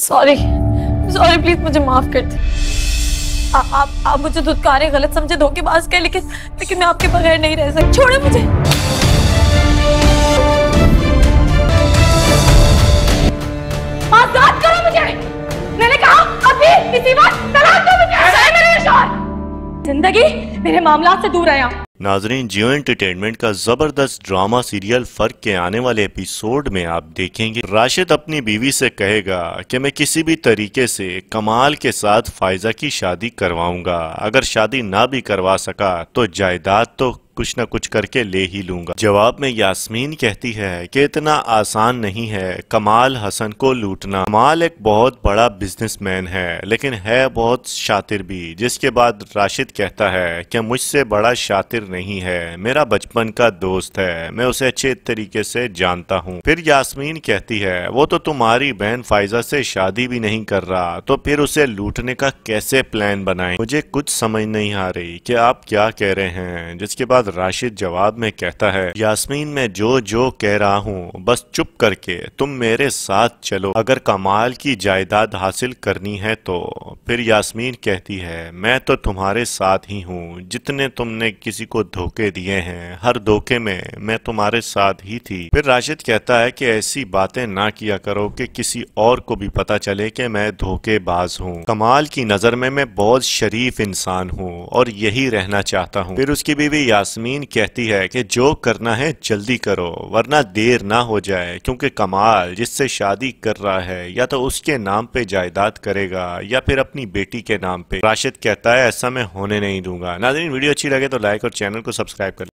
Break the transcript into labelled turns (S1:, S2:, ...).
S1: sorry sorry please मुझे माफ कर दे आप आप मुझे धुतकारे गलत समझे धोखेबाज कहे लेकिन लेकिन मैं आपके बगैर नहीं रह सकती छोड़े मुझे
S2: आजाद करो मुझे मैंने कहा अभी इसी बात तलाक दो मुझे जिंदगी मेरे मामला से दूर आया
S3: नाजरीन जियो एंटरटेनमेंट का जबरदस्त ड्रामा सीरियल फर्क के आने वाले एपिसोड में आप देखेंगे राशिद अपनी बीवी से कहेगा कि मैं किसी भी तरीके से कमाल के साथ फायजा की शादी करवाऊंगा अगर शादी ना भी करवा सका तो जायदाद तो कुछ ना कुछ करके ले ही लूंगा जवाब में यास्मीन कहती है कि इतना आसान नहीं है कमाल हसन को लूटना कमाल एक बहुत बड़ा बिजनेसमैन है लेकिन है बहुत शातिर भी जिसके बाद राशिद कहता है कि मुझसे बड़ा शातिर नहीं है मेरा बचपन का दोस्त है मैं उसे अच्छे तरीके से जानता हूँ फिर यास्मीन कहती है वो तो तुम्हारी बहन फाइजा से शादी भी नहीं कर रहा तो फिर उसे लूटने का कैसे प्लान बनाए मुझे कुछ समझ नहीं आ रही की आप क्या कह रहे हैं जिसके बाद बाद राशिद जवाब में कहता है यास्मीन मैं जो जो कह रहा हूँ बस चुप करके तुम मेरे साथ चलो अगर कमाल की जायदाद हासिल करनी है तो फिर यास्मीन कहती है मैं तो तुम्हारे साथ ही हूँ जितने तुमने किसी को धोखे दिए हैं हर धोखे में मैं तुम्हारे साथ ही थी फिर राशिद कहता है की ऐसी बातें ना किया करो कि किसी और को भी पता चले कि मैं धोखेबाज हूँ कमाल की नज़र में मैं बहुत शरीफ इंसान हूँ और यही रहना चाहता हूँ फिर उसकी बीवी यास यास्मीन कहती है कि जो करना है जल्दी करो वरना देर ना हो जाए क्योंकि कमाल जिससे शादी कर रहा है या तो उसके नाम पे जायदाद करेगा या फिर अपनी बेटी के नाम पे राशिद कहता है ऐसा मैं होने नहीं दूंगा नाजरीन वीडियो अच्छी लगे तो लाइक और चैनल को सब्सक्राइब कर